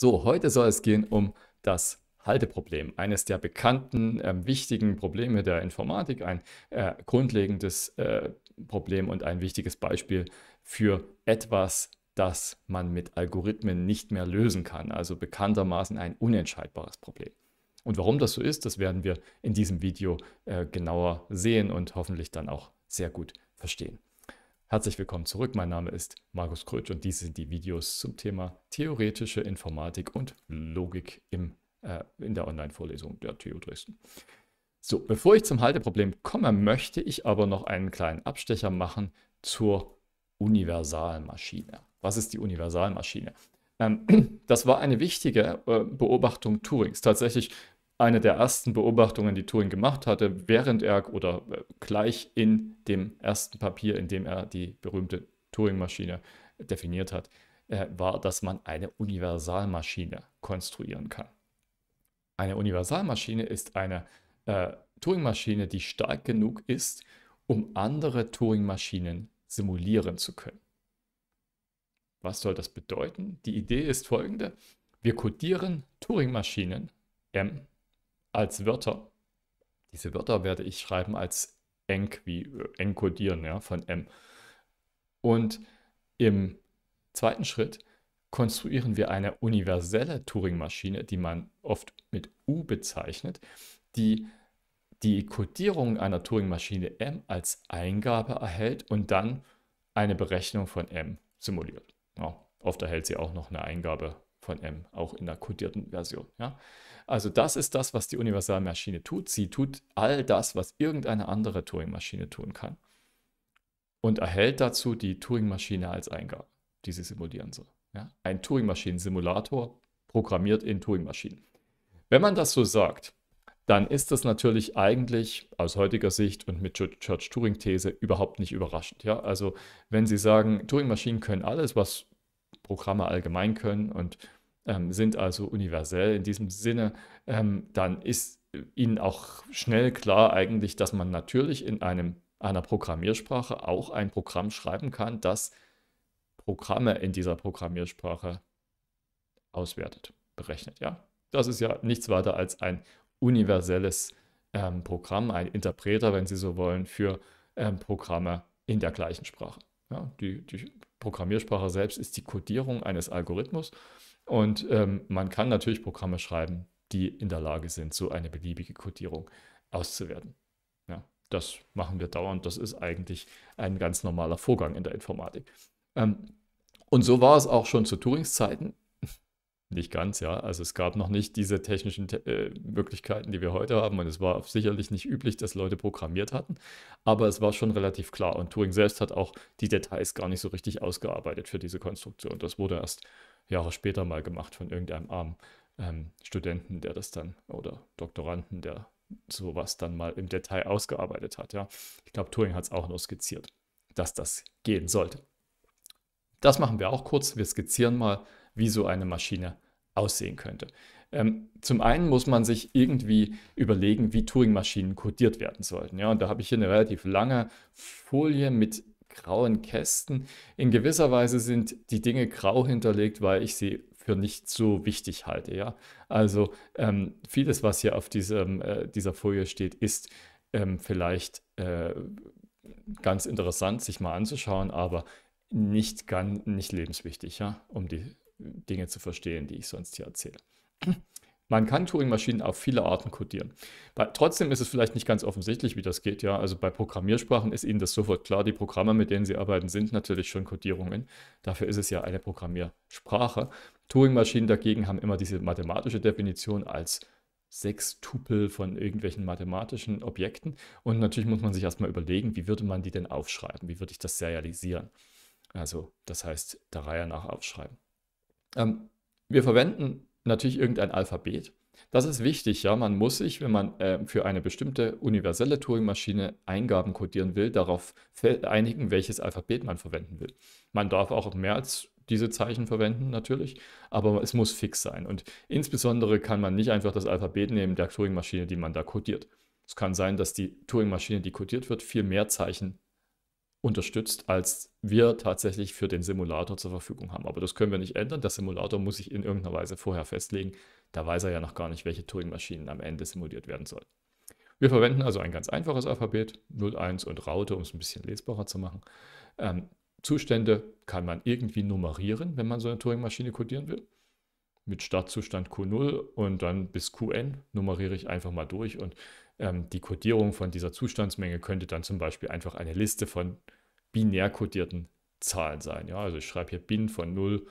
So, heute soll es gehen um das Halteproblem, eines der bekannten, äh, wichtigen Probleme der Informatik, ein äh, grundlegendes äh, Problem und ein wichtiges Beispiel für etwas, das man mit Algorithmen nicht mehr lösen kann, also bekanntermaßen ein unentscheidbares Problem. Und warum das so ist, das werden wir in diesem Video äh, genauer sehen und hoffentlich dann auch sehr gut verstehen. Herzlich willkommen zurück, mein Name ist Markus Krötsch und dies sind die Videos zum Thema theoretische Informatik und Logik im, äh, in der Online-Vorlesung der TU Dresden. So, bevor ich zum Halteproblem komme, möchte ich aber noch einen kleinen Abstecher machen zur Universalmaschine. Was ist die Universalmaschine? Ähm, das war eine wichtige äh, Beobachtung Turings. Tatsächlich eine der ersten Beobachtungen, die Turing gemacht hatte, während er oder äh, gleich in dem ersten Papier, in dem er die berühmte Turing-Maschine definiert hat, äh, war, dass man eine Universalmaschine konstruieren kann. Eine Universalmaschine ist eine äh, Turing-Maschine, die stark genug ist, um andere Turing-Maschinen simulieren zu können. Was soll das bedeuten? Die Idee ist folgende. Wir codieren Turing-Maschinen M als Wörter. Diese Wörter werde ich schreiben als eng, wie äh, enkodieren, ja, von M. Und im zweiten Schritt konstruieren wir eine universelle Turing-Maschine, die man oft mit U bezeichnet, die die Codierung einer Turing-Maschine M als Eingabe erhält und dann eine Berechnung von M simuliert. Ja, oft erhält sie auch noch eine Eingabe von M, auch in der kodierten Version. Ja? Also das ist das, was die Universalmaschine tut. Sie tut all das, was irgendeine andere Turing-Maschine tun kann und erhält dazu die Turing-Maschine als Eingabe, die sie simulieren soll. Ja? Ein Turing-Maschinen-Simulator programmiert in Turing-Maschinen. Wenn man das so sagt, dann ist das natürlich eigentlich aus heutiger Sicht und mit Church-Turing-These überhaupt nicht überraschend. Ja? Also wenn Sie sagen, Turing-Maschinen können alles, was Programme allgemein können und ähm, sind also universell in diesem Sinne, ähm, dann ist äh, ihnen auch schnell klar eigentlich, dass man natürlich in einem, einer Programmiersprache auch ein Programm schreiben kann, das Programme in dieser Programmiersprache auswertet, berechnet. Ja, das ist ja nichts weiter als ein universelles ähm, Programm, ein Interpreter, wenn Sie so wollen, für ähm, Programme in der gleichen Sprache. Ja, die, die Programmiersprache selbst ist die Codierung eines Algorithmus und ähm, man kann natürlich Programme schreiben, die in der Lage sind, so eine beliebige Codierung auszuwerten. Ja, das machen wir dauernd. Das ist eigentlich ein ganz normaler Vorgang in der Informatik. Ähm, und so war es auch schon zu Turings Zeiten. Nicht ganz, ja. Also es gab noch nicht diese technischen äh, Möglichkeiten, die wir heute haben. Und es war sicherlich nicht üblich, dass Leute programmiert hatten. Aber es war schon relativ klar. Und Turing selbst hat auch die Details gar nicht so richtig ausgearbeitet für diese Konstruktion. Das wurde erst Jahre später mal gemacht von irgendeinem armen ähm, Studenten, der das dann, oder Doktoranden, der sowas dann mal im Detail ausgearbeitet hat. Ja? Ich glaube, Turing hat es auch nur skizziert, dass das gehen sollte. Das machen wir auch kurz. Wir skizzieren mal, wie so eine Maschine aussehen könnte. Ähm, zum einen muss man sich irgendwie überlegen, wie Turing-Maschinen codiert werden sollten. Ja, und da habe ich hier eine relativ lange Folie mit grauen Kästen. In gewisser Weise sind die Dinge grau hinterlegt, weil ich sie für nicht so wichtig halte. Ja? Also ähm, vieles, was hier auf diesem, äh, dieser Folie steht, ist ähm, vielleicht äh, ganz interessant, sich mal anzuschauen, aber nicht, ganz, nicht lebenswichtig, ja? um die Dinge zu verstehen, die ich sonst hier erzähle. Man kann Turing-Maschinen auf viele Arten codieren. Bei, trotzdem ist es vielleicht nicht ganz offensichtlich, wie das geht. Ja, also bei Programmiersprachen ist Ihnen das sofort klar. Die Programme, mit denen Sie arbeiten, sind natürlich schon Codierungen. Dafür ist es ja eine Programmiersprache. Turing-Maschinen dagegen haben immer diese mathematische Definition als sechs Tupel von irgendwelchen mathematischen Objekten. Und natürlich muss man sich erstmal überlegen, wie würde man die denn aufschreiben? Wie würde ich das serialisieren? Also, das heißt, der Reihe nach aufschreiben. Ähm, wir verwenden natürlich irgendein Alphabet. Das ist wichtig, ja. Man muss sich, wenn man äh, für eine bestimmte universelle Turing-Maschine Eingaben codieren will, darauf einigen, welches Alphabet man verwenden will. Man darf auch mehr als diese Zeichen verwenden, natürlich, aber es muss fix sein. Und insbesondere kann man nicht einfach das Alphabet nehmen der Turing-Maschine, die man da codiert. Es kann sein, dass die Turing-Maschine, die codiert wird, viel mehr Zeichen unterstützt, als wir tatsächlich für den Simulator zur Verfügung haben. Aber das können wir nicht ändern. Der Simulator muss sich in irgendeiner Weise vorher festlegen. Da weiß er ja noch gar nicht, welche Turing-Maschinen am Ende simuliert werden sollen. Wir verwenden also ein ganz einfaches Alphabet, 01 und Raute, um es ein bisschen lesbarer zu machen. Ähm, Zustände kann man irgendwie nummerieren, wenn man so eine Turing-Maschine codieren will. Mit Startzustand Q0 und dann bis Qn nummeriere ich einfach mal durch und ähm, die Codierung von dieser Zustandsmenge könnte dann zum Beispiel einfach eine Liste von binär kodierten Zahlen sein. Ja, also ich schreibe hier bin von 0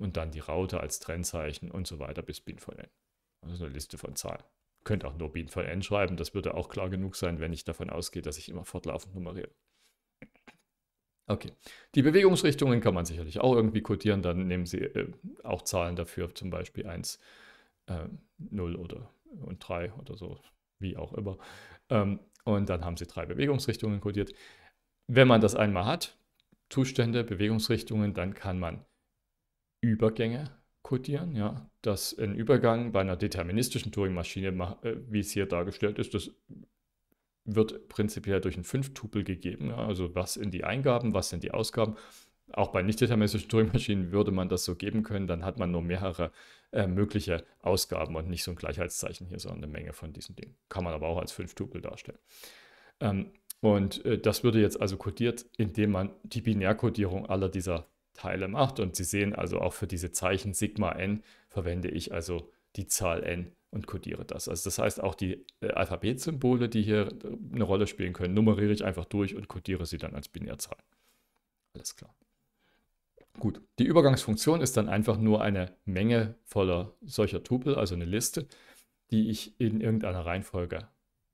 und dann die Raute als Trennzeichen und so weiter bis bin von n. Das ist eine Liste von Zahlen. Ihr könnt auch nur bin von n schreiben, das würde auch klar genug sein, wenn ich davon ausgehe, dass ich immer fortlaufend nummeriere. Okay, die Bewegungsrichtungen kann man sicherlich auch irgendwie kodieren, dann nehmen Sie äh, auch Zahlen dafür, zum Beispiel 1, äh, 0 oder und 3 oder so, wie auch immer. Ähm, und dann haben Sie drei Bewegungsrichtungen kodiert. Wenn man das einmal hat, Zustände, Bewegungsrichtungen, dann kann man Übergänge codieren. Ja? Dass ein Übergang bei einer deterministischen Turing-Maschine, äh, wie es hier dargestellt ist, das wird prinzipiell durch einen Fünftupel gegeben. Ja? Also was sind die Eingaben, was sind die Ausgaben. Auch bei nicht-deterministischen Turing-Maschinen würde man das so geben können, dann hat man nur mehrere äh, mögliche Ausgaben und nicht so ein Gleichheitszeichen hier, sondern eine Menge von diesen Dingen. Kann man aber auch als Fünftupel darstellen. Ähm, und äh, das würde jetzt also kodiert, indem man die Binärkodierung aller dieser Teile macht. Und Sie sehen also auch für diese Zeichen Sigma n verwende ich also die Zahl n und kodiere das. Also das heißt, auch die äh, Alphabetsymbole, die hier äh, eine Rolle spielen können, nummeriere ich einfach durch und kodiere sie dann als Binärzahl. Alles klar. Gut, die Übergangsfunktion ist dann einfach nur eine Menge voller solcher Tupel, also eine Liste, die ich in irgendeiner Reihenfolge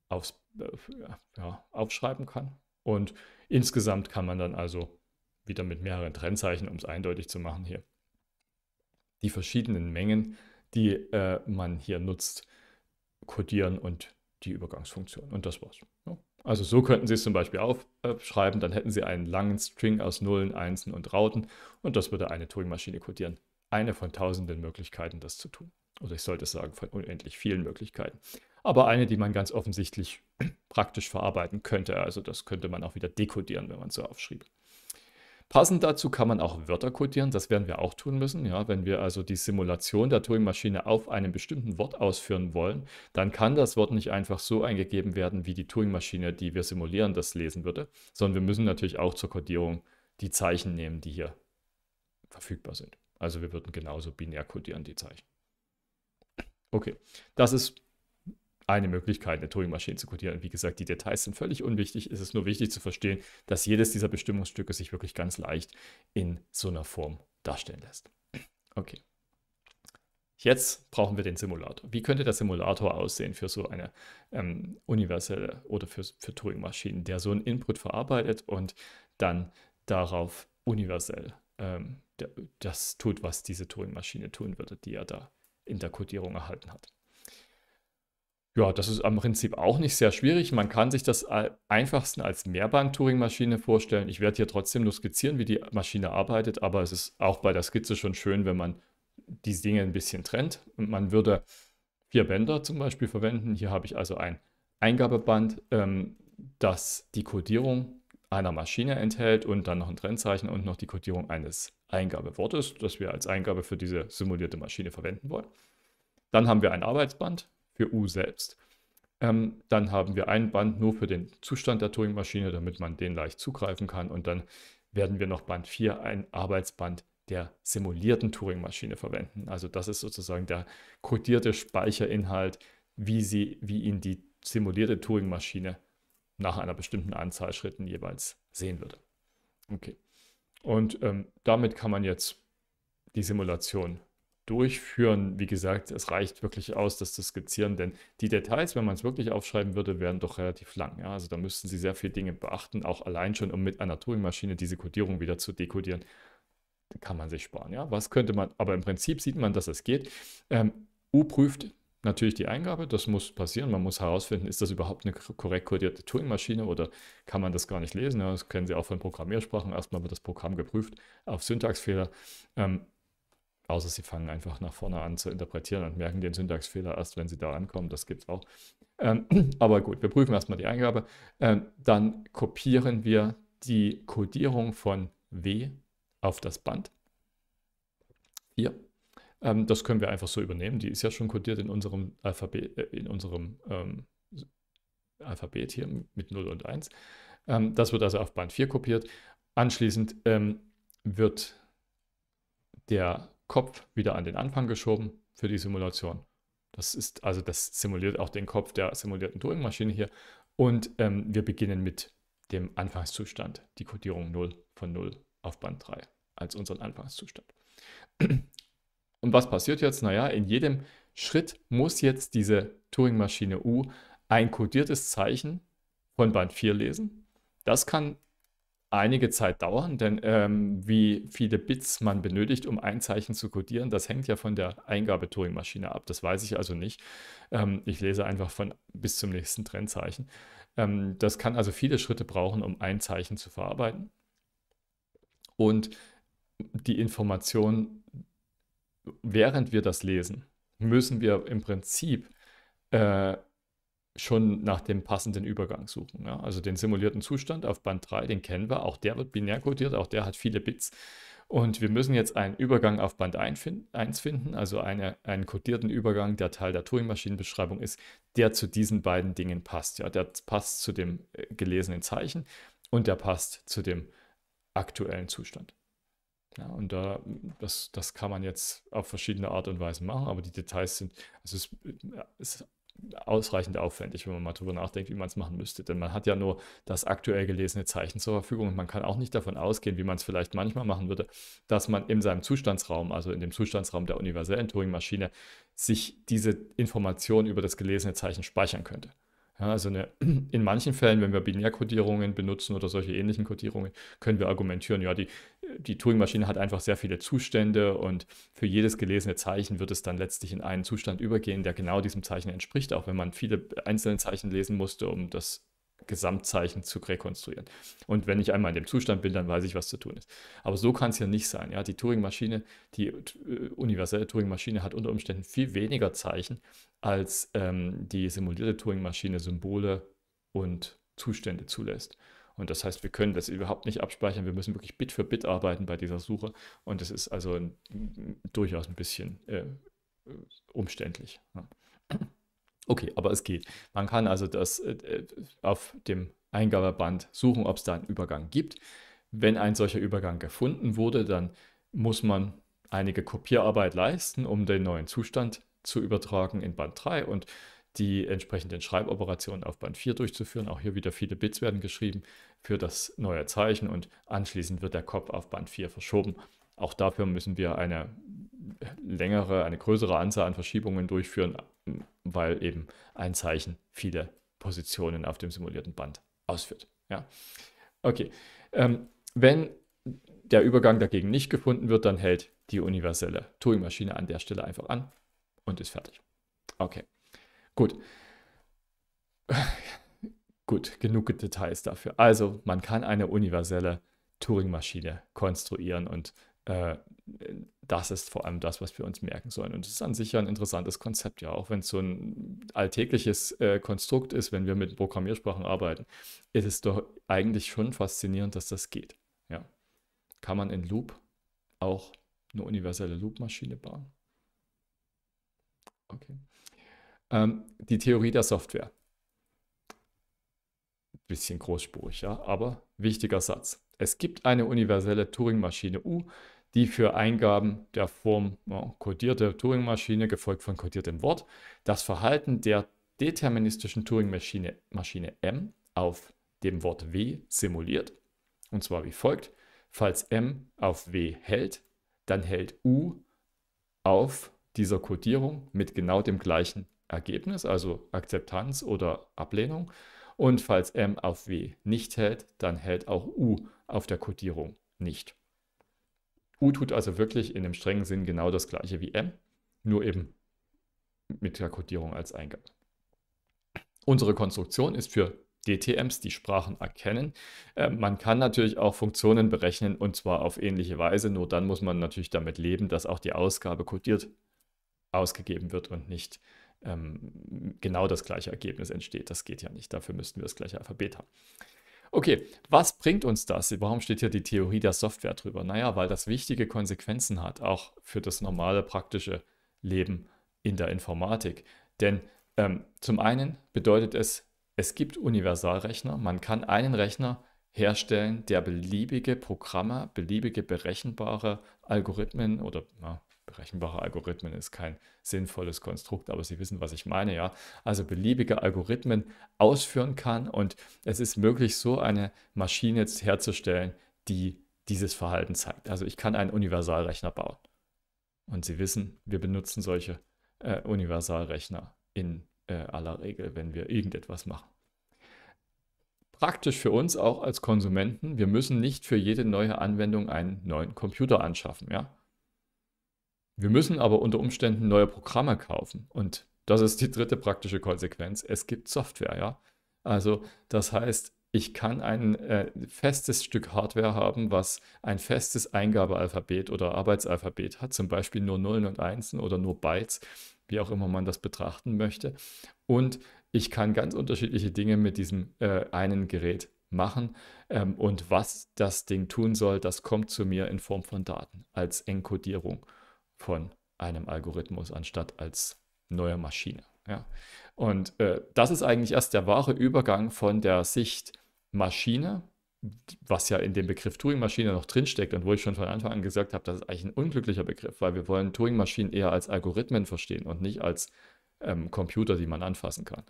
aufs, äh, ja, aufschreiben kann. Und insgesamt kann man dann also wieder mit mehreren Trennzeichen, um es eindeutig zu machen hier, die verschiedenen Mengen, die äh, man hier nutzt, kodieren und die Übergangsfunktion. Und das war's. Ja. Also so könnten Sie es zum Beispiel aufschreiben, dann hätten Sie einen langen String aus Nullen, Einsen und Rauten und das würde eine Turing-Maschine kodieren. Eine von tausenden Möglichkeiten, das zu tun. Oder also ich sollte sagen, von unendlich vielen Möglichkeiten aber eine, die man ganz offensichtlich praktisch verarbeiten könnte. Also das könnte man auch wieder dekodieren, wenn man so aufschrieb. Passend dazu kann man auch Wörter codieren, das werden wir auch tun müssen. Ja, wenn wir also die Simulation der Turing-Maschine auf einem bestimmten Wort ausführen wollen, dann kann das Wort nicht einfach so eingegeben werden, wie die Turing-Maschine, die wir simulieren, das lesen würde, sondern wir müssen natürlich auch zur Codierung die Zeichen nehmen, die hier verfügbar sind. Also wir würden genauso binär codieren, die Zeichen. Okay, das ist eine Möglichkeit, eine Turing-Maschine zu codieren. wie gesagt, die Details sind völlig unwichtig. Es ist nur wichtig zu verstehen, dass jedes dieser Bestimmungsstücke sich wirklich ganz leicht in so einer Form darstellen lässt. Okay. Jetzt brauchen wir den Simulator. Wie könnte der Simulator aussehen für so eine ähm, universelle oder für, für Turing-Maschinen, der so einen Input verarbeitet und dann darauf universell ähm, das tut, was diese Turing-Maschine tun würde, die er da in der Codierung erhalten hat? Ja, das ist im Prinzip auch nicht sehr schwierig. Man kann sich das einfachsten als Mehrbahn-Turing-Maschine vorstellen. Ich werde hier trotzdem nur skizzieren, wie die Maschine arbeitet, aber es ist auch bei der Skizze schon schön, wenn man die Dinge ein bisschen trennt. Und man würde vier Bänder zum Beispiel verwenden. Hier habe ich also ein Eingabeband, ähm, das die Codierung einer Maschine enthält und dann noch ein Trennzeichen und noch die Codierung eines Eingabewortes, das wir als Eingabe für diese simulierte Maschine verwenden wollen. Dann haben wir ein Arbeitsband, für U selbst. Ähm, dann haben wir ein Band nur für den Zustand der Turing-Maschine, damit man den leicht zugreifen kann. Und dann werden wir noch Band 4, ein Arbeitsband der simulierten Turing-Maschine verwenden. Also das ist sozusagen der kodierte Speicherinhalt, wie, sie, wie ihn die simulierte Turing-Maschine nach einer bestimmten Anzahl Schritten jeweils sehen würde. Okay. Und ähm, damit kann man jetzt die Simulation durchführen. Wie gesagt, es reicht wirklich aus, das zu skizzieren, denn die Details, wenn man es wirklich aufschreiben würde, wären doch relativ lang. Ja? Also da müssten Sie sehr viele Dinge beachten, auch allein schon, um mit einer Turing-Maschine diese Codierung wieder zu dekodieren. Kann man sich sparen, ja. Was könnte man, aber im Prinzip sieht man, dass es geht. Ähm, U prüft natürlich die Eingabe, das muss passieren. Man muss herausfinden, ist das überhaupt eine korrekt kodierte Turing-Maschine oder kann man das gar nicht lesen? Das kennen Sie auch von Programmiersprachen. Erstmal wird das Programm geprüft auf Syntaxfehler. Ähm, Außer sie fangen einfach nach vorne an zu interpretieren und merken den Syntaxfehler erst, wenn sie da ankommen. Das gibt es auch. Ähm, aber gut, wir prüfen erstmal die Eingabe. Ähm, dann kopieren wir die Codierung von W auf das Band. Hier. Ähm, das können wir einfach so übernehmen. Die ist ja schon codiert in unserem Alphabet, äh, in unserem ähm, Alphabet hier mit 0 und 1. Ähm, das wird also auf Band 4 kopiert. Anschließend ähm, wird der Kopf wieder an den Anfang geschoben für die Simulation. Das ist also, das simuliert auch den Kopf der simulierten Turing-Maschine hier. Und ähm, wir beginnen mit dem Anfangszustand, die Codierung 0 von 0 auf Band 3 als unseren Anfangszustand. Und was passiert jetzt? Naja, in jedem Schritt muss jetzt diese Turing-Maschine U ein kodiertes Zeichen von Band 4 lesen. Das kann einige Zeit dauern, denn ähm, wie viele Bits man benötigt, um ein Zeichen zu codieren, das hängt ja von der Eingabe-Turing-Maschine ab. Das weiß ich also nicht. Ähm, ich lese einfach von bis zum nächsten Trennzeichen. Ähm, das kann also viele Schritte brauchen, um ein Zeichen zu verarbeiten. Und die Information, während wir das lesen, müssen wir im Prinzip äh, schon nach dem passenden Übergang suchen. Ja? Also den simulierten Zustand auf Band 3, den kennen wir, auch der wird binär codiert, auch der hat viele Bits. Und wir müssen jetzt einen Übergang auf Band 1 finden, also eine, einen kodierten Übergang, der Teil der Turing-Maschinenbeschreibung ist, der zu diesen beiden Dingen passt. Ja? Der passt zu dem äh, gelesenen Zeichen und der passt zu dem aktuellen Zustand. Ja, und da, das, das kann man jetzt auf verschiedene Art und Weise machen, aber die Details sind, also es, äh, es ausreichend aufwendig, wenn man mal drüber nachdenkt, wie man es machen müsste. Denn man hat ja nur das aktuell gelesene Zeichen zur Verfügung und man kann auch nicht davon ausgehen, wie man es vielleicht manchmal machen würde, dass man in seinem Zustandsraum, also in dem Zustandsraum der universellen Turing-Maschine, sich diese Informationen über das gelesene Zeichen speichern könnte. Ja, also eine, in manchen Fällen, wenn wir Binärkodierungen benutzen oder solche ähnlichen Kodierungen, können wir argumentieren, ja, die, die Turing-Maschine hat einfach sehr viele Zustände und für jedes gelesene Zeichen wird es dann letztlich in einen Zustand übergehen, der genau diesem Zeichen entspricht, auch wenn man viele einzelne Zeichen lesen musste, um das Gesamtzeichen zu rekonstruieren. Und wenn ich einmal in dem Zustand bin, dann weiß ich, was zu tun ist. Aber so kann es ja nicht sein. Ja? Die Turing-Maschine, die äh, universelle Turing-Maschine hat unter Umständen viel weniger Zeichen als ähm, die simulierte Turing-Maschine Symbole und Zustände zulässt. Und das heißt, wir können das überhaupt nicht abspeichern. Wir müssen wirklich Bit für Bit arbeiten bei dieser Suche. Und das ist also durchaus ein bisschen äh, umständlich. Ja. Okay, aber es geht. Man kann also das äh, äh auf dem Eingabeband suchen, ob es da einen Übergang gibt. Wenn ein solcher Übergang gefunden wurde, dann muss man einige Kopierarbeit leisten, um den neuen Zustand zu übertragen in Band 3 und die entsprechenden Schreiboperationen auf Band 4 durchzuführen. Auch hier wieder viele Bits werden geschrieben für das neue Zeichen und anschließend wird der Kopf auf Band 4 verschoben. Auch dafür müssen wir eine längere, eine größere Anzahl an Verschiebungen durchführen, weil eben ein Zeichen viele Positionen auf dem simulierten Band ausführt. Ja. Okay. Ähm, wenn der Übergang dagegen nicht gefunden wird, dann hält die universelle Turing-Maschine an der Stelle einfach an und ist fertig. Okay. Gut. Gut, genug Details dafür. Also, man kann eine universelle Turing-Maschine konstruieren und äh, das ist vor allem das, was wir uns merken sollen. Und es ist an sich ja ein interessantes Konzept, ja, auch wenn es so ein alltägliches äh, Konstrukt ist, wenn wir mit Programmiersprachen arbeiten, ist es doch eigentlich schon faszinierend, dass das geht. Ja. Kann man in Loop auch eine universelle Loop-Maschine bauen? Okay. Ähm, die Theorie der Software. Bisschen großspurig, ja, aber wichtiger Satz. Es gibt eine universelle Turing-Maschine U, uh, die für Eingaben der Form ja, kodierte Turing-Maschine gefolgt von kodiertem Wort das Verhalten der deterministischen Turing-Maschine Maschine M auf dem Wort W simuliert. Und zwar wie folgt. Falls M auf W hält, dann hält U auf dieser Kodierung mit genau dem gleichen Ergebnis, also Akzeptanz oder Ablehnung. Und falls M auf W nicht hält, dann hält auch U auf der Kodierung nicht. U tut also wirklich in dem strengen Sinn genau das gleiche wie M, nur eben mit der Codierung als Eingabe. Unsere Konstruktion ist für DTMs, die Sprachen erkennen. Äh, man kann natürlich auch Funktionen berechnen und zwar auf ähnliche Weise, nur dann muss man natürlich damit leben, dass auch die Ausgabe codiert ausgegeben wird und nicht ähm, genau das gleiche Ergebnis entsteht. Das geht ja nicht, dafür müssten wir das gleiche Alphabet haben. Okay, was bringt uns das? Warum steht hier die Theorie der Software drüber? Naja, weil das wichtige Konsequenzen hat, auch für das normale praktische Leben in der Informatik. Denn ähm, zum einen bedeutet es, es gibt Universalrechner. Man kann einen Rechner herstellen, der beliebige Programme, beliebige berechenbare Algorithmen oder na, berechenbare Algorithmen ist kein sinnvolles Konstrukt, aber Sie wissen, was ich meine, ja. Also beliebige Algorithmen ausführen kann und es ist möglich, so eine Maschine jetzt herzustellen, die dieses Verhalten zeigt. Also ich kann einen Universalrechner bauen. Und Sie wissen, wir benutzen solche äh, Universalrechner in äh, aller Regel, wenn wir irgendetwas machen. Praktisch für uns auch als Konsumenten, wir müssen nicht für jede neue Anwendung einen neuen Computer anschaffen. Ja? Wir müssen aber unter Umständen neue Programme kaufen. Und das ist die dritte praktische Konsequenz. Es gibt Software, ja. Also das heißt, ich kann ein äh, festes Stück Hardware haben, was ein festes Eingabealphabet oder Arbeitsalphabet hat, zum Beispiel nur Nullen und Einsen oder nur Bytes, wie auch immer man das betrachten möchte. Und ich kann ganz unterschiedliche Dinge mit diesem äh, einen Gerät machen. Ähm, und was das Ding tun soll, das kommt zu mir in Form von Daten als Enkodierung von einem Algorithmus anstatt als neue Maschine. Ja? Und äh, das ist eigentlich erst der wahre Übergang von der Sicht Maschine, was ja in dem Begriff Turing-Maschine noch drinsteckt und wo ich schon von Anfang an gesagt habe, das ist eigentlich ein unglücklicher Begriff, weil wir wollen Turing-Maschinen eher als Algorithmen verstehen und nicht als ähm, Computer, die man anfassen kann.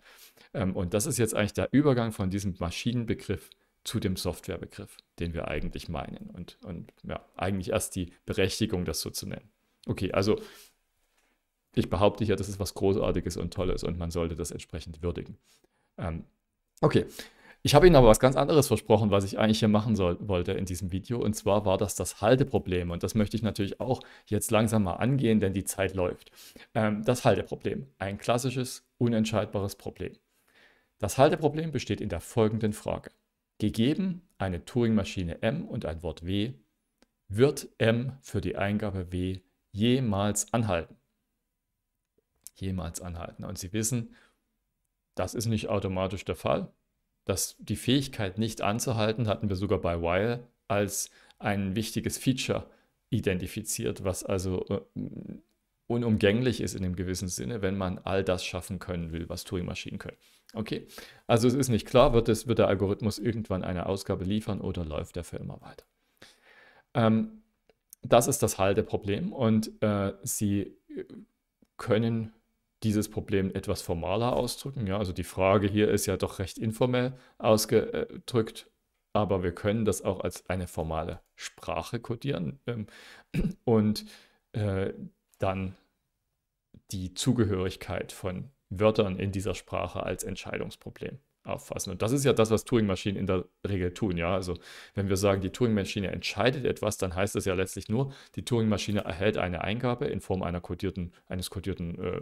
Ähm, und das ist jetzt eigentlich der Übergang von diesem Maschinenbegriff zu dem Softwarebegriff, den wir eigentlich meinen und, und ja, eigentlich erst die Berechtigung, das so zu nennen. Okay, also ich behaupte hier, das ist was Großartiges und Tolles und man sollte das entsprechend würdigen. Ähm, okay, ich habe Ihnen aber was ganz anderes versprochen, was ich eigentlich hier machen soll, wollte in diesem Video. Und zwar war das das Halteproblem. Und das möchte ich natürlich auch jetzt langsam mal angehen, denn die Zeit läuft. Ähm, das Halteproblem. Ein klassisches, unentscheidbares Problem. Das Halteproblem besteht in der folgenden Frage. Gegeben eine Turing-Maschine M und ein Wort W, wird M für die Eingabe W jemals anhalten. Jemals anhalten. Und Sie wissen, das ist nicht automatisch der Fall. Das, die Fähigkeit nicht anzuhalten hatten wir sogar bei While als ein wichtiges Feature identifiziert, was also äh, unumgänglich ist in einem gewissen Sinne, wenn man all das schaffen können will, was Turing-Maschinen können. Okay, also es ist nicht klar, wird, es, wird der Algorithmus irgendwann eine Ausgabe liefern oder läuft der Film immer weiter. Ähm, das ist das Halteproblem und äh, sie äh, können dieses Problem etwas formaler ausdrücken. Ja, also die Frage hier ist ja doch recht informell ausgedrückt, aber wir können das auch als eine formale Sprache kodieren ähm, und äh, dann die Zugehörigkeit von Wörtern in dieser Sprache als Entscheidungsproblem auffassen. Und das ist ja das, was Turing-Maschinen in der Regel tun. Ja? Also wenn wir sagen, die Turing-Maschine entscheidet etwas, dann heißt das ja letztlich nur, die Turing-Maschine erhält eine Eingabe in Form einer kodierten, eines kodierten äh,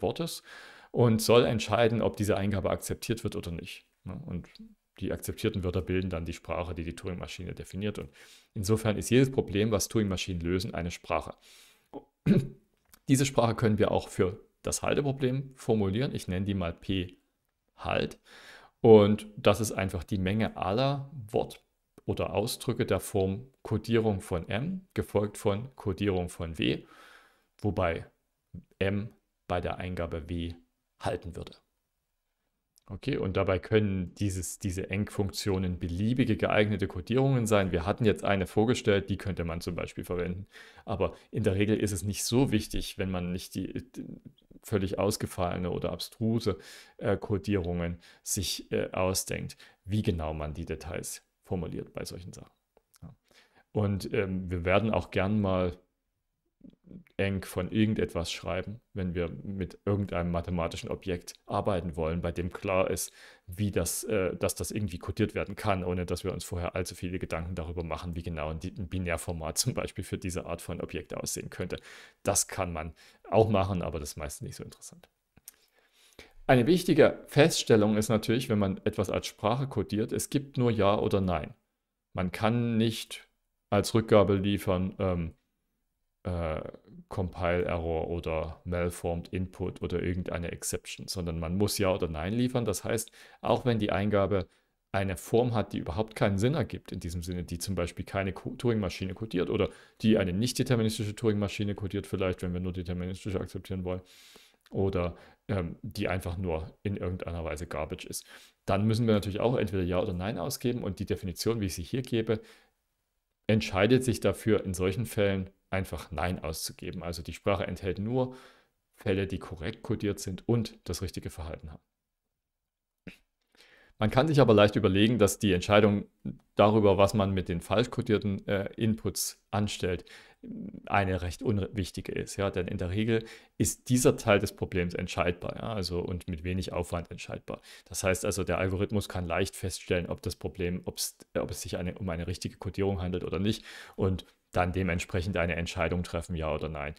Wortes und soll entscheiden, ob diese Eingabe akzeptiert wird oder nicht. Ja? Ne? Und die akzeptierten Wörter bilden dann die Sprache, die die Turing-Maschine definiert. Und insofern ist jedes Problem, was Turing-Maschinen lösen, eine Sprache. Diese Sprache können wir auch für das Halteproblem formulieren. Ich nenne die mal P halt. Und das ist einfach die Menge aller Wort- oder Ausdrücke der Form Codierung von M, gefolgt von Codierung von W, wobei M bei der Eingabe W halten würde. Okay, und dabei können dieses, diese Eng-Funktionen beliebige geeignete Codierungen sein. Wir hatten jetzt eine vorgestellt, die könnte man zum Beispiel verwenden. Aber in der Regel ist es nicht so wichtig, wenn man nicht die, äh, die völlig ausgefallene oder abstruse äh, Codierungen sich äh, ausdenkt, wie genau man die Details formuliert bei solchen Sachen. Ja. Und ähm, wir werden auch gern mal eng von irgendetwas schreiben, wenn wir mit irgendeinem mathematischen Objekt arbeiten wollen, bei dem klar ist, wie das, äh, dass das irgendwie codiert werden kann, ohne dass wir uns vorher allzu viele Gedanken darüber machen, wie genau ein, ein Binärformat zum Beispiel für diese Art von Objekt aussehen könnte. Das kann man auch machen, aber das ist meistens nicht so interessant. Eine wichtige Feststellung ist natürlich, wenn man etwas als Sprache codiert, es gibt nur Ja oder Nein. Man kann nicht als Rückgabe liefern, ähm, äh, Compile-Error oder Malformed Input oder irgendeine Exception, sondern man muss Ja oder Nein liefern. Das heißt, auch wenn die Eingabe eine Form hat, die überhaupt keinen Sinn ergibt, in diesem Sinne, die zum Beispiel keine Turing-Maschine codiert oder die eine nicht deterministische Turing-Maschine codiert, vielleicht, wenn wir nur deterministische akzeptieren wollen, oder ähm, die einfach nur in irgendeiner Weise Garbage ist. Dann müssen wir natürlich auch entweder Ja oder Nein ausgeben und die Definition, wie ich sie hier gebe, entscheidet sich dafür, in solchen Fällen einfach Nein auszugeben. Also die Sprache enthält nur Fälle, die korrekt kodiert sind und das richtige Verhalten haben. Man kann sich aber leicht überlegen, dass die Entscheidung darüber, was man mit den falsch kodierten äh, Inputs anstellt, eine recht unwichtige ist. Ja, denn in der Regel ist dieser Teil des Problems entscheidbar, ja, also und mit wenig Aufwand entscheidbar. Das heißt also, der Algorithmus kann leicht feststellen, ob das Problem, äh, ob es sich eine, um eine richtige Codierung handelt oder nicht und dann dementsprechend eine Entscheidung treffen, ja oder nein.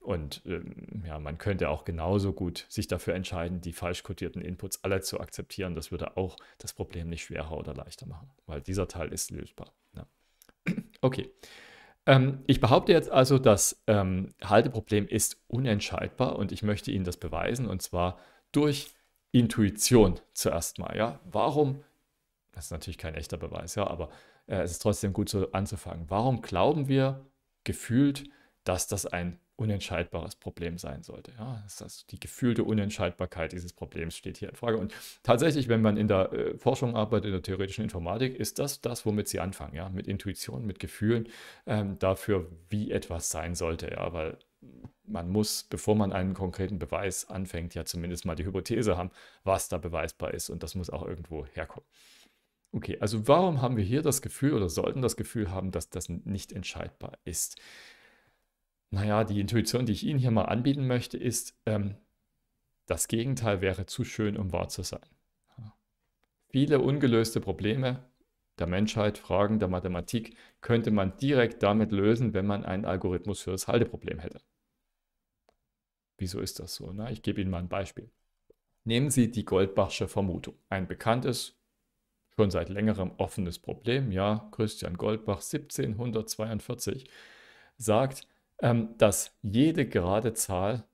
Und ähm, ja, man könnte auch genauso gut sich dafür entscheiden, die falsch kodierten Inputs alle zu akzeptieren. Das würde auch das Problem nicht schwerer oder leichter machen, weil dieser Teil ist lösbar. Ja. Okay. Ähm, ich behaupte jetzt also, das ähm, Halteproblem ist unentscheidbar und ich möchte Ihnen das beweisen und zwar durch Intuition zuerst mal. Ja? Warum, das ist natürlich kein echter Beweis, ja, aber äh, es ist trotzdem gut so anzufangen. Warum glauben wir gefühlt, dass das ein unentscheidbares Problem sein sollte. Ja, ist also die gefühlte Unentscheidbarkeit dieses Problems steht hier in Frage. Und tatsächlich, wenn man in der äh, Forschung arbeitet, in der theoretischen Informatik, ist das das, womit sie anfangen, ja, mit Intuition, mit Gefühlen ähm, dafür, wie etwas sein sollte, ja, weil man muss, bevor man einen konkreten Beweis anfängt, ja zumindest mal die Hypothese haben, was da beweisbar ist und das muss auch irgendwo herkommen. Okay, also warum haben wir hier das Gefühl oder sollten das Gefühl haben, dass das nicht entscheidbar ist? naja, die Intuition, die ich Ihnen hier mal anbieten möchte, ist, ähm, das Gegenteil wäre zu schön, um wahr zu sein. Ja. Viele ungelöste Probleme der Menschheit, Fragen der Mathematik könnte man direkt damit lösen, wenn man einen Algorithmus für das Halteproblem hätte. Wieso ist das so? Na, ne? ich gebe Ihnen mal ein Beispiel. Nehmen Sie die Goldbachsche Vermutung. Ein bekanntes, schon seit längerem offenes Problem. Ja, Christian Goldbach 1742 sagt, ähm, dass jede gerade Zahl,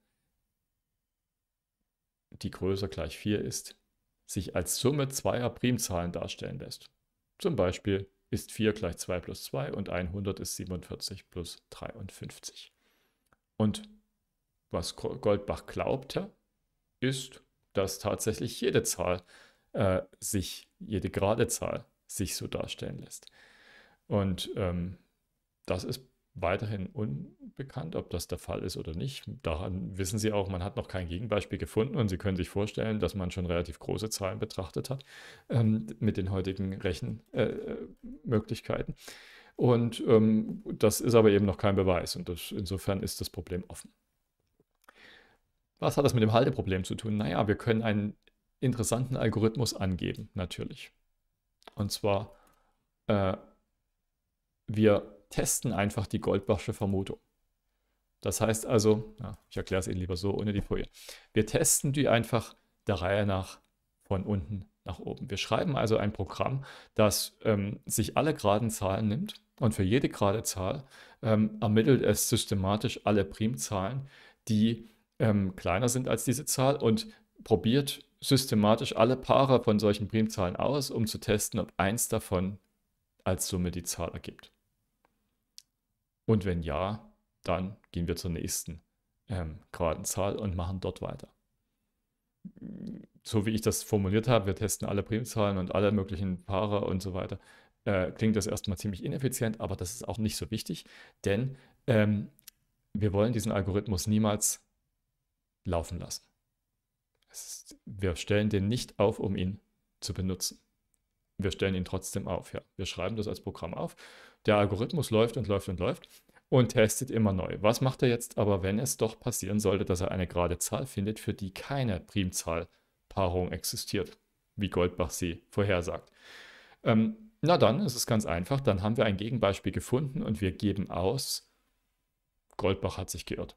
die größer gleich 4 ist, sich als Summe zweier Primzahlen darstellen lässt. Zum Beispiel ist 4 gleich 2 plus 2 und 100 ist 47 plus 53. Und was Goldbach glaubte, ist, dass tatsächlich jede Zahl äh, sich, jede gerade Zahl sich so darstellen lässt. Und ähm, das ist weiterhin unbekannt, ob das der Fall ist oder nicht. Daran wissen Sie auch, man hat noch kein Gegenbeispiel gefunden und Sie können sich vorstellen, dass man schon relativ große Zahlen betrachtet hat ähm, mit den heutigen Rechenmöglichkeiten. Äh, äh und ähm, das ist aber eben noch kein Beweis und das, insofern ist das Problem offen. Was hat das mit dem Halteproblem zu tun? Naja, wir können einen interessanten Algorithmus angeben, natürlich. Und zwar, äh, wir testen einfach die Goldbachsche Vermutung. Das heißt also, ja, ich erkläre es Ihnen lieber so, ohne die Folie. Wir testen die einfach der Reihe nach von unten nach oben. Wir schreiben also ein Programm, das ähm, sich alle geraden Zahlen nimmt und für jede gerade Zahl ähm, ermittelt es systematisch alle Primzahlen, die ähm, kleiner sind als diese Zahl und probiert systematisch alle Paare von solchen Primzahlen aus, um zu testen, ob eins davon als Summe die Zahl ergibt. Und wenn ja, dann gehen wir zur nächsten ähm, geraden Zahl und machen dort weiter. So wie ich das formuliert habe, wir testen alle Primzahlen und alle möglichen Paare und so weiter, äh, klingt das erstmal ziemlich ineffizient, aber das ist auch nicht so wichtig, denn ähm, wir wollen diesen Algorithmus niemals laufen lassen. Ist, wir stellen den nicht auf, um ihn zu benutzen wir stellen ihn trotzdem auf. Ja. Wir schreiben das als Programm auf. Der Algorithmus läuft und läuft und läuft und testet immer neu. Was macht er jetzt aber, wenn es doch passieren sollte, dass er eine gerade Zahl findet, für die keine Primzahlpaarung existiert, wie Goldbach sie vorhersagt? Ähm, na dann ist es ganz einfach, dann haben wir ein Gegenbeispiel gefunden und wir geben aus, Goldbach hat sich geirrt.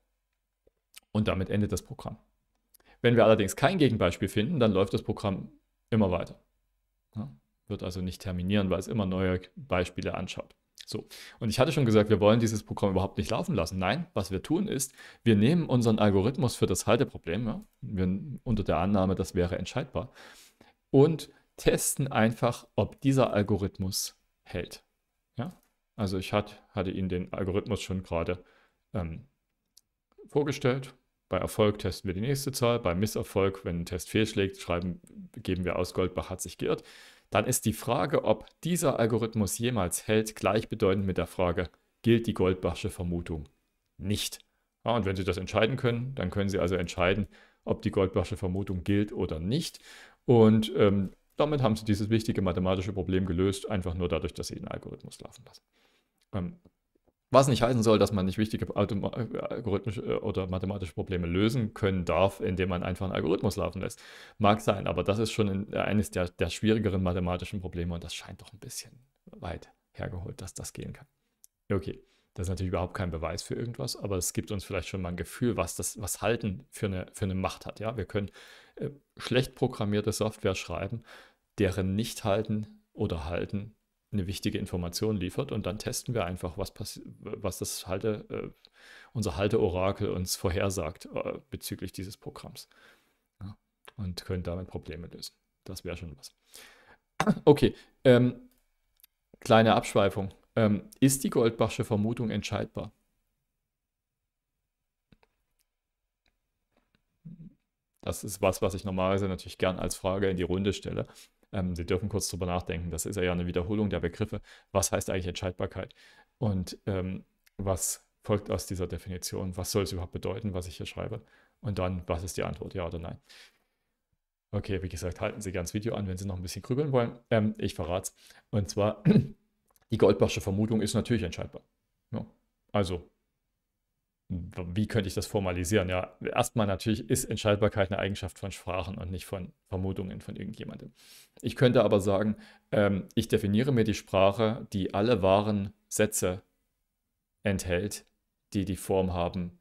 Und damit endet das Programm. Wenn wir allerdings kein Gegenbeispiel finden, dann läuft das Programm immer weiter wird also nicht terminieren, weil es immer neue Beispiele anschaut. So, und ich hatte schon gesagt, wir wollen dieses Programm überhaupt nicht laufen lassen. Nein, was wir tun ist, wir nehmen unseren Algorithmus für das Halteproblem, ja, wir, unter der Annahme, das wäre entscheidbar, und testen einfach, ob dieser Algorithmus hält. Ja? Also ich hat, hatte Ihnen den Algorithmus schon gerade ähm, vorgestellt. Bei Erfolg testen wir die nächste Zahl, bei Misserfolg, wenn ein Test fehlschlägt, schreiben, geben wir aus, Goldbach hat sich geirrt dann ist die Frage, ob dieser Algorithmus jemals hält, gleichbedeutend mit der Frage, gilt die Goldbachsche Vermutung nicht. Ja, und wenn Sie das entscheiden können, dann können Sie also entscheiden, ob die Goldbachsche Vermutung gilt oder nicht. Und ähm, damit haben Sie dieses wichtige mathematische Problem gelöst, einfach nur dadurch, dass Sie den Algorithmus laufen lassen. Ähm, was nicht heißen soll, dass man nicht wichtige algorithmische äh, oder mathematische Probleme lösen können darf, indem man einfach einen Algorithmus laufen lässt. Mag sein, aber das ist schon eines der, der schwierigeren mathematischen Probleme und das scheint doch ein bisschen weit hergeholt, dass das gehen kann. Okay, das ist natürlich überhaupt kein Beweis für irgendwas, aber es gibt uns vielleicht schon mal ein Gefühl, was das, was Halten für eine, für eine Macht hat. Ja, wir können äh, schlecht programmierte Software schreiben, deren Nichthalten oder Halten eine wichtige Information liefert und dann testen wir einfach, was, was das Halte, äh, unser Halteorakel uns vorhersagt äh, bezüglich dieses Programms ja, und können damit Probleme lösen. Das wäre schon was. Okay, ähm, kleine Abschweifung. Ähm, ist die Goldbachsche Vermutung entscheidbar? Das ist was, was ich normalerweise natürlich gern als Frage in die Runde stelle. Ähm, Sie dürfen kurz drüber nachdenken. Das ist ja eine Wiederholung der Begriffe. Was heißt eigentlich Entscheidbarkeit? Und ähm, was folgt aus dieser Definition? Was soll es überhaupt bedeuten, was ich hier schreibe? Und dann, was ist die Antwort, ja oder nein? Okay, wie gesagt, halten Sie ganz Video an, wenn Sie noch ein bisschen grübeln wollen. Ähm, ich verrate es. Und zwar, die Goldbachsche Vermutung ist natürlich entscheidbar. Ja. Also, wie könnte ich das formalisieren? Ja, erstmal natürlich ist Entscheidbarkeit eine Eigenschaft von Sprachen und nicht von Vermutungen von irgendjemandem. Ich könnte aber sagen, ähm, ich definiere mir die Sprache, die alle wahren Sätze enthält, die die Form haben,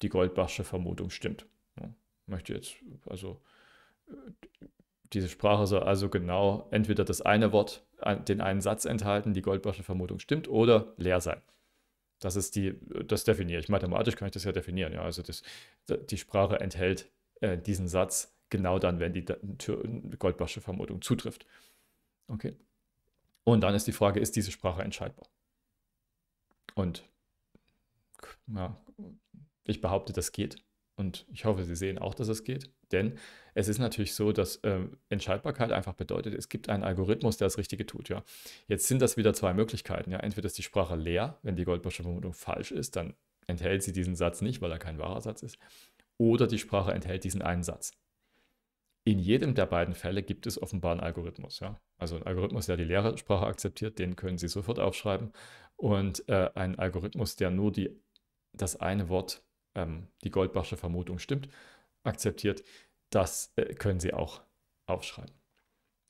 die Goldbachsche Vermutung stimmt. Ja, möchte jetzt, also äh, diese Sprache soll also genau entweder das eine Wort, den einen Satz enthalten, die Goldbachsche Vermutung stimmt, oder leer sein. Das ist die, das definiere ich. Mathematisch kann ich das ja definieren. Ja, also das, die Sprache enthält äh, diesen Satz genau dann, wenn die Goldbasche Vermutung zutrifft. Okay. Und dann ist die Frage, ist diese Sprache entscheidbar? Und ja, ich behaupte, das geht. Und ich hoffe, Sie sehen auch, dass es geht. Denn es ist natürlich so, dass ähm, Entscheidbarkeit einfach bedeutet, es gibt einen Algorithmus, der das Richtige tut. Ja. Jetzt sind das wieder zwei Möglichkeiten. Ja. Entweder ist die Sprache leer, wenn die Goldbosche Vermutung falsch ist, dann enthält sie diesen Satz nicht, weil er kein wahrer Satz ist. Oder die Sprache enthält diesen einen Satz. In jedem der beiden Fälle gibt es offenbar einen Algorithmus. Ja. Also einen Algorithmus, der die leere Sprache akzeptiert, den können Sie sofort aufschreiben. Und äh, einen Algorithmus, der nur die, das eine Wort akzeptiert ähm, die Goldbachsche Vermutung stimmt, akzeptiert, das äh, können Sie auch aufschreiben.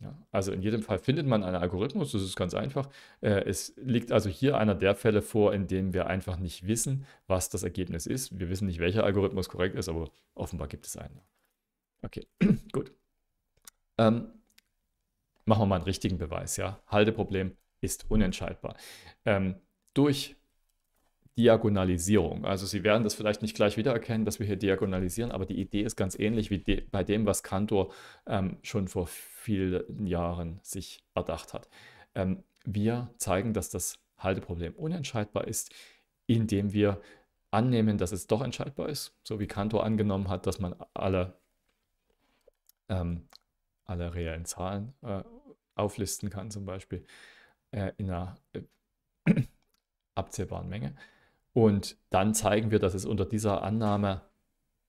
Ja, also in jedem Fall findet man einen Algorithmus, das ist ganz einfach. Äh, es liegt also hier einer der Fälle vor, in dem wir einfach nicht wissen, was das Ergebnis ist. Wir wissen nicht, welcher Algorithmus korrekt ist, aber offenbar gibt es einen. Okay, gut. Ähm, machen wir mal einen richtigen Beweis. Ja? Halteproblem ist unentscheidbar. Ähm, durch Diagonalisierung. Also Sie werden das vielleicht nicht gleich wiedererkennen, dass wir hier diagonalisieren, aber die Idee ist ganz ähnlich wie de bei dem, was Cantor ähm, schon vor vielen Jahren sich erdacht hat. Ähm, wir zeigen, dass das Halteproblem unentscheidbar ist, indem wir annehmen, dass es doch entscheidbar ist, so wie Cantor angenommen hat, dass man alle, ähm, alle reellen Zahlen äh, auflisten kann, zum Beispiel äh, in einer äh, abzählbaren Menge. Und dann zeigen wir, dass es unter dieser Annahme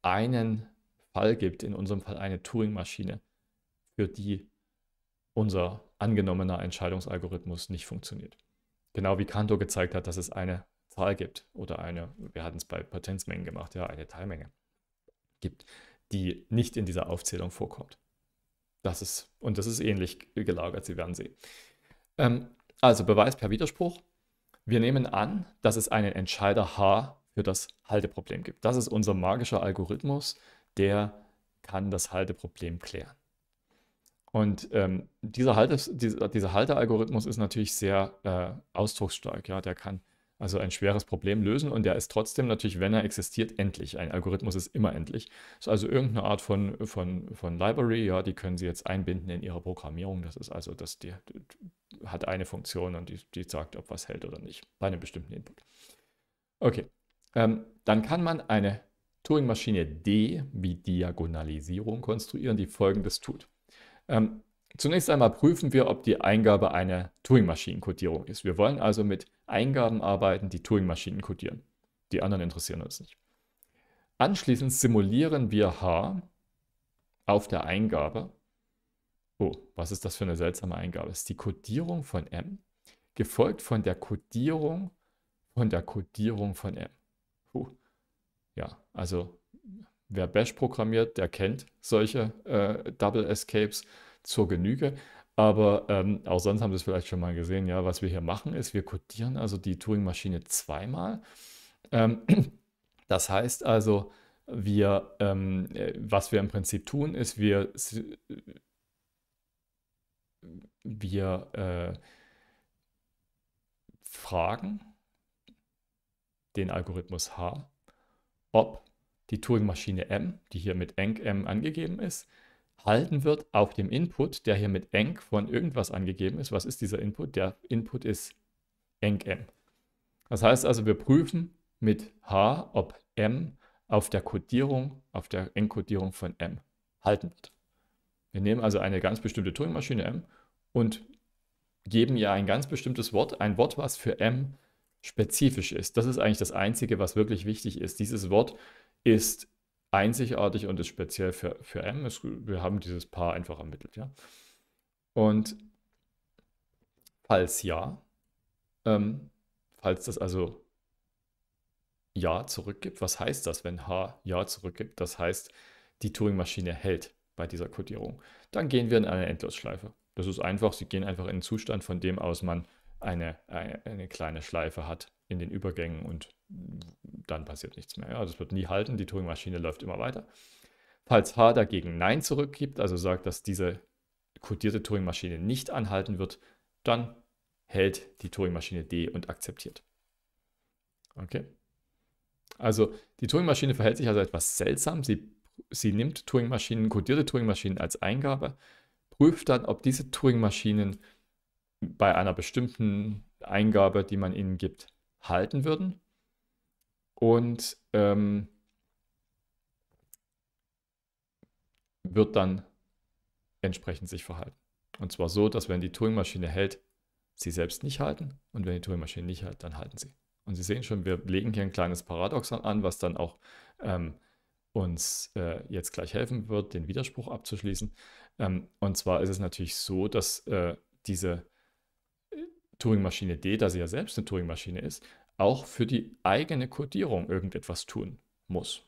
einen Fall gibt, in unserem Fall eine Turing-Maschine, für die unser angenommener Entscheidungsalgorithmus nicht funktioniert. Genau wie Kantor gezeigt hat, dass es eine Zahl gibt oder eine, wir hatten es bei Potenzmengen gemacht, ja, eine Teilmenge gibt, die nicht in dieser Aufzählung vorkommt. Das ist, und das ist ähnlich gelagert, Sie werden sehen. Ähm, also Beweis per Widerspruch. Wir nehmen an, dass es einen Entscheider H für das Halteproblem gibt. Das ist unser magischer Algorithmus, der kann das Halteproblem klären. Und ähm, dieser, Halte, dieser, dieser Haltealgorithmus ist natürlich sehr äh, ausdrucksstark. Ja? Der kann also ein schweres Problem lösen und der ist trotzdem natürlich, wenn er existiert, endlich. Ein Algorithmus ist immer endlich. Das ist also irgendeine Art von, von, von Library, ja, die können Sie jetzt einbinden in Ihre Programmierung. Das ist also, dass die, die hat eine Funktion und die, die sagt, ob was hält oder nicht, bei einem bestimmten Input. Okay, ähm, dann kann man eine Turing-Maschine D wie Diagonalisierung konstruieren, die folgendes tut. Ähm, Zunächst einmal prüfen wir, ob die Eingabe eine Turing-Maschinenkodierung maschinen ist. Wir wollen also mit Eingaben arbeiten, die Turing-Maschinen kodieren. Die anderen interessieren uns nicht. Anschließend simulieren wir H auf der Eingabe. Oh, was ist das für eine seltsame Eingabe? Das ist die Kodierung von M gefolgt von der Kodierung von der Kodierung von M. Puh. Ja, also wer Bash programmiert, der kennt solche äh, Double Escapes zur Genüge. Aber ähm, auch sonst haben Sie es vielleicht schon mal gesehen, ja, was wir hier machen, ist, wir codieren also die Turing-Maschine zweimal. Ähm, das heißt also, wir, ähm, äh, was wir im Prinzip tun, ist, wir, wir äh, fragen den Algorithmus H, ob die Turing-Maschine M, die hier mit Eng M angegeben ist, halten wird auf dem Input, der hier mit eng von irgendwas angegeben ist. Was ist dieser Input? Der Input ist eng m Das heißt also, wir prüfen mit h, ob m auf der Codierung, auf der Enkodierung von m halten wird. Wir nehmen also eine ganz bestimmte Turing-Maschine m und geben ihr ein ganz bestimmtes Wort, ein Wort, was für m spezifisch ist. Das ist eigentlich das Einzige, was wirklich wichtig ist. Dieses Wort ist einzigartig und ist speziell für, für M. Es, wir haben dieses Paar einfach ermittelt, ja. Und falls ja, ähm, falls das also ja zurückgibt, was heißt das, wenn H ja zurückgibt? Das heißt, die Turing-Maschine hält bei dieser Codierung. Dann gehen wir in eine Endlosschleife. Das ist einfach, sie gehen einfach in einen Zustand, von dem aus man eine, eine, eine kleine Schleife hat, in den Übergängen und dann passiert nichts mehr. Ja, das wird nie halten, die Turing-Maschine läuft immer weiter. Falls H dagegen Nein zurückgibt, also sagt, dass diese codierte Turing-Maschine nicht anhalten wird, dann hält die Turing-Maschine D und akzeptiert. Okay? Also die Turing-Maschine verhält sich also etwas seltsam. Sie, sie nimmt Turing-Maschinen, codierte Turing-Maschinen als Eingabe, prüft dann, ob diese Turing-Maschinen bei einer bestimmten Eingabe, die man ihnen gibt, halten würden. Und ähm, wird dann entsprechend sich verhalten. Und zwar so, dass wenn die Turing-Maschine hält, sie selbst nicht halten und wenn die Turing-Maschine nicht hält, dann halten sie. Und Sie sehen schon, wir legen hier ein kleines Paradoxon an, was dann auch ähm, uns äh, jetzt gleich helfen wird, den Widerspruch abzuschließen. Ähm, und zwar ist es natürlich so, dass äh, diese Turing-Maschine D, da sie ja selbst eine Turing-Maschine ist, auch für die eigene Codierung irgendetwas tun muss.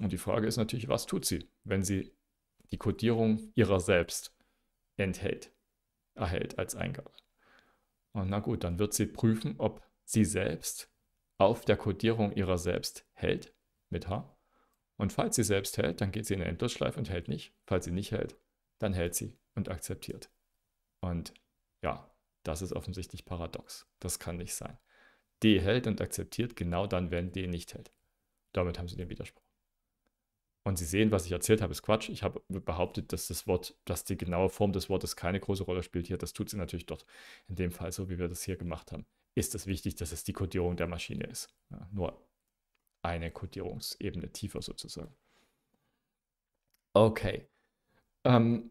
Und die Frage ist natürlich, was tut sie, wenn sie die Codierung ihrer selbst enthält, erhält als Eingabe? Und na gut, dann wird sie prüfen, ob sie selbst auf der Codierung ihrer selbst hält, mit H. Und falls sie selbst hält, dann geht sie in eine Endlosschleife und hält nicht. Falls sie nicht hält, dann hält sie und akzeptiert. Und ja, das ist offensichtlich paradox. Das kann nicht sein. D hält und akzeptiert genau dann, wenn D nicht hält. Damit haben sie den Widerspruch. Und Sie sehen, was ich erzählt habe, ist Quatsch. Ich habe behauptet, dass das Wort, dass die genaue Form des Wortes keine große Rolle spielt hier. Das tut sie natürlich dort. In dem Fall, so wie wir das hier gemacht haben, ist es wichtig, dass es die Kodierung der Maschine ist. Ja, nur eine Kodierungsebene tiefer sozusagen. Okay. Ähm,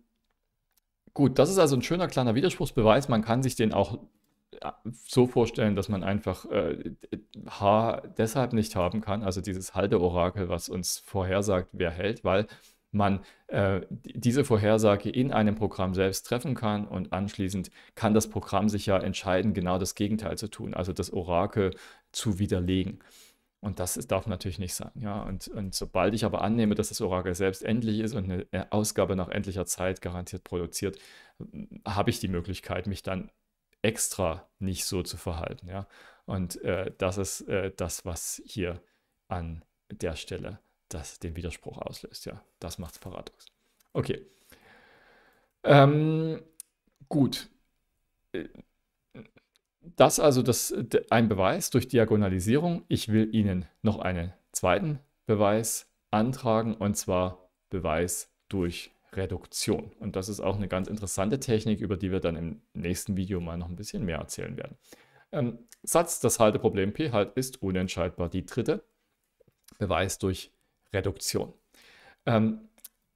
Gut, das ist also ein schöner kleiner Widerspruchsbeweis. Man kann sich den auch äh, so vorstellen, dass man einfach äh, H deshalb nicht haben kann, also dieses Halteorakel, was uns vorhersagt, wer hält, weil man äh, diese Vorhersage in einem Programm selbst treffen kann und anschließend kann das Programm sich ja entscheiden, genau das Gegenteil zu tun, also das Orakel zu widerlegen. Und das ist, darf natürlich nicht sein. Ja? Und, und sobald ich aber annehme, dass das Orakel selbst endlich ist und eine äh, Ausgabe nach endlicher Zeit garantiert produziert, äh, habe ich die Möglichkeit, mich dann extra nicht so zu verhalten. Ja? Und äh, das ist äh, das, was hier an der Stelle das, den Widerspruch auslöst. Ja? Das macht es paradox. Okay. Ähm, gut. Äh, das also das, ein Beweis durch Diagonalisierung. Ich will Ihnen noch einen zweiten Beweis antragen und zwar Beweis durch Reduktion. Und das ist auch eine ganz interessante Technik, über die wir dann im nächsten Video mal noch ein bisschen mehr erzählen werden. Ähm, Satz, das Halteproblem P halt ist unentscheidbar. Die dritte Beweis durch Reduktion. Ähm,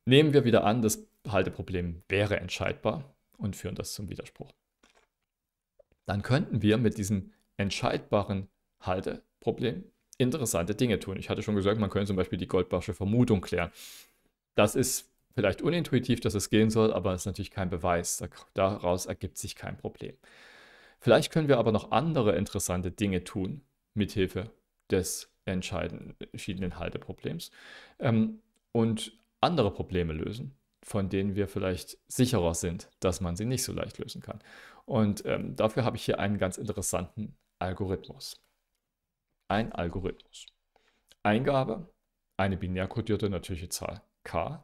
nehmen wir wieder an, das Halteproblem wäre entscheidbar und führen das zum Widerspruch dann könnten wir mit diesem entscheidbaren Halteproblem interessante Dinge tun. Ich hatte schon gesagt, man könnte zum Beispiel die Goldbarsche Vermutung klären. Das ist vielleicht unintuitiv, dass es gehen soll, aber es ist natürlich kein Beweis. Daraus ergibt sich kein Problem. Vielleicht können wir aber noch andere interessante Dinge tun, mithilfe des entscheidenden Halteproblems ähm, und andere Probleme lösen von denen wir vielleicht sicherer sind, dass man sie nicht so leicht lösen kann. Und ähm, dafür habe ich hier einen ganz interessanten Algorithmus. Ein Algorithmus. Eingabe, eine binär kodierte natürliche Zahl k.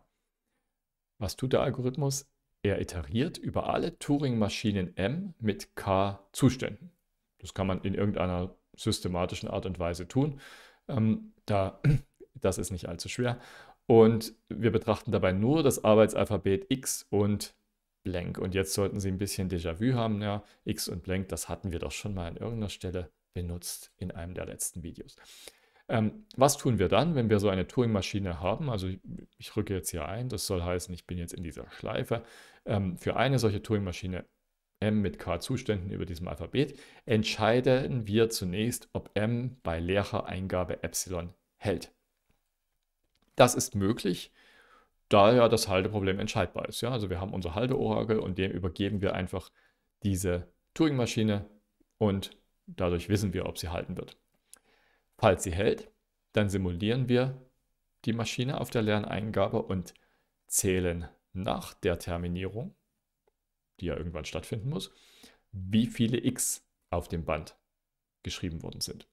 Was tut der Algorithmus? Er iteriert über alle Turing-Maschinen M mit k Zuständen. Das kann man in irgendeiner systematischen Art und Weise tun. Ähm, da, das ist nicht allzu schwer. Und wir betrachten dabei nur das Arbeitsalphabet X und Blank. Und jetzt sollten Sie ein bisschen Déjà-vu haben. Ja, X und Blank, das hatten wir doch schon mal an irgendeiner Stelle benutzt in einem der letzten Videos. Ähm, was tun wir dann, wenn wir so eine Turing-Maschine haben? Also ich, ich, rücke jetzt hier ein, das soll heißen, ich bin jetzt in dieser Schleife. Ähm, für eine solche Turing-Maschine M mit K-Zuständen über diesem Alphabet entscheiden wir zunächst, ob M bei leerer Eingabe Epsilon hält. Das ist möglich, da ja das Halteproblem entscheidbar ist. Ja? Also wir haben unser Halteorakel und dem übergeben wir einfach diese Turing-Maschine und dadurch wissen wir, ob sie halten wird. Falls sie hält, dann simulieren wir die Maschine auf der Lerneingabe und zählen nach der Terminierung, die ja irgendwann stattfinden muss, wie viele X auf dem Band geschrieben worden sind.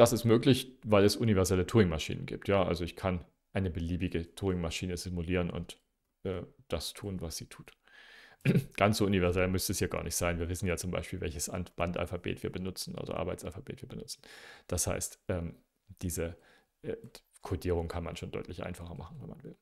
Das ist möglich, weil es universelle Turing-Maschinen gibt. Ja, also ich kann eine beliebige Turing-Maschine simulieren und äh, das tun, was sie tut. Ganz so universell müsste es ja gar nicht sein. Wir wissen ja zum Beispiel, welches Bandalphabet wir benutzen oder Arbeitsalphabet wir benutzen. Das heißt, ähm, diese äh, Codierung kann man schon deutlich einfacher machen, wenn man will.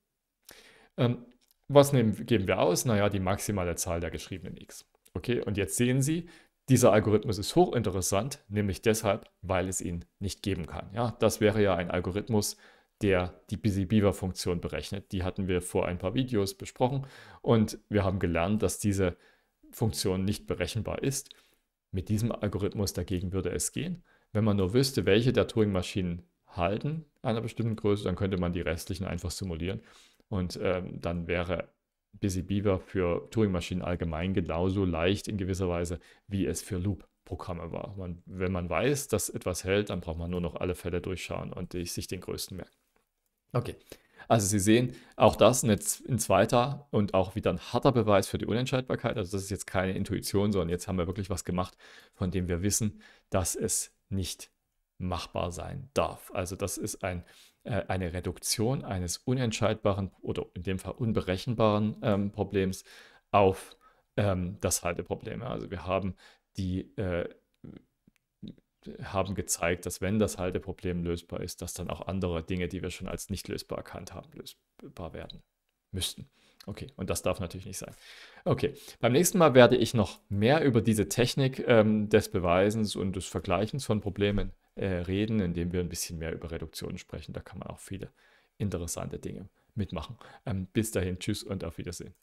Ähm, was nehmen, geben wir aus? Naja, die maximale Zahl der geschriebenen x. Okay, und jetzt sehen Sie, dieser Algorithmus ist hochinteressant, nämlich deshalb, weil es ihn nicht geben kann. Ja, das wäre ja ein Algorithmus, der die Busy Beaver Funktion berechnet. Die hatten wir vor ein paar Videos besprochen und wir haben gelernt, dass diese Funktion nicht berechenbar ist. Mit diesem Algorithmus dagegen würde es gehen. Wenn man nur wüsste, welche der Turing-Maschinen halten einer bestimmten Größe, dann könnte man die restlichen einfach simulieren und ähm, dann wäre Busy Beaver für Turing-Maschinen allgemein genauso leicht in gewisser Weise, wie es für Loop-Programme war. Man, wenn man weiß, dass etwas hält, dann braucht man nur noch alle Fälle durchschauen und sich den größten merken. Okay. Also Sie sehen, auch das ein, ein zweiter und auch wieder ein harter Beweis für die Unentscheidbarkeit. Also das ist jetzt keine Intuition, sondern jetzt haben wir wirklich was gemacht, von dem wir wissen, dass es nicht machbar sein darf. Also das ist ein äh, eine Reduktion eines unentscheidbaren oder in dem Fall unberechenbaren ähm, Problems auf ähm, das Halteproblem. Also wir haben die äh, haben gezeigt, dass wenn das Halteproblem lösbar ist, dass dann auch andere Dinge, die wir schon als nicht lösbar erkannt haben, lösbar werden müssten. Okay, und das darf natürlich nicht sein. Okay, beim nächsten Mal werde ich noch mehr über diese Technik ähm, des Beweisens und des Vergleichens von Problemen äh, reden, indem wir ein bisschen mehr über Reduktionen sprechen. Da kann man auch viele interessante Dinge mitmachen. Ähm, bis dahin, tschüss und auf Wiedersehen.